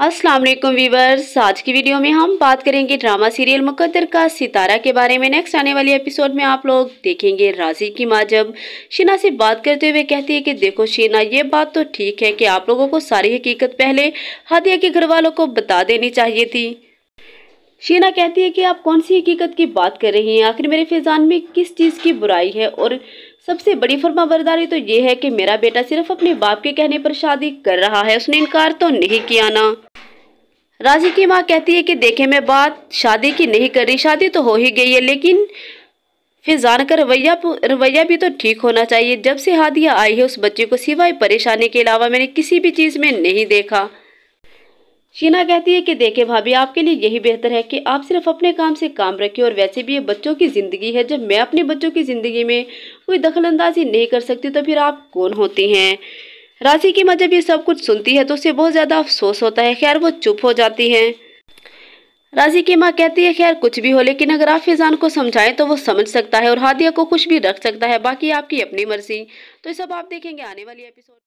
अस्सलाम वालेकुम वीवर्स आज की वीडियो में हम बात करेंगे ड्रामा सीरियल मुकद्दर का सितारा के बारे में नेक्स्ट आने वाले एपिसोड में आप लोग देखेंगे राजी की माँ जब शीना से बात करते हुए कहती है कि देखो शीना ये बात तो ठीक है कि आप लोगों को सारी हकीकत पहले हादिया के घर वालों को बता देनी चाहिए थी शीना कहती है कि आप कौन सी हकीकत की बात कर रही हैं आखिर मेरे फैजान में किस चीज़ की बुराई है और सबसे बड़ी फर्माबरदारी तो ये है कि मेरा बेटा सिर्फ अपने बाप के कहने पर शादी कर रहा है उसने इनकार तो नहीं किया ना राजी की माँ कहती है कि देखे मैं बात शादी की नहीं कर रही शादी तो हो ही गई है लेकिन फिर जानकर रवैया रवैया भी तो ठीक होना चाहिए जब से हादिया आई है उस बच्चे को सिवाय परेशानी के अलावा मैंने किसी भी चीज़ में नहीं देखा शीना कहती है कि देखे भाभी आपके लिए यही बेहतर है कि आप सिर्फ अपने काम से काम रखें और वैसे भी ये बच्चों की ज़िंदगी है जब मैं अपने बच्चों की ज़िंदगी में कोई दखल नहीं कर सकती तो फिर आप कौन होती हैं राशि की माँ जब ये सब कुछ सुनती है तो उसे बहुत ज़्यादा अफसोस होता है खैर वो चुप हो जाती है राजी की माँ कहती है खैर कुछ भी हो लेकिन अगर आप फिजान को समझाएं तो वो समझ सकता है और हादिया को कुछ भी रख सकता है बाकी आपकी अपनी मर्जी तो ये सब आप देखेंगे आने वाली एपिसोड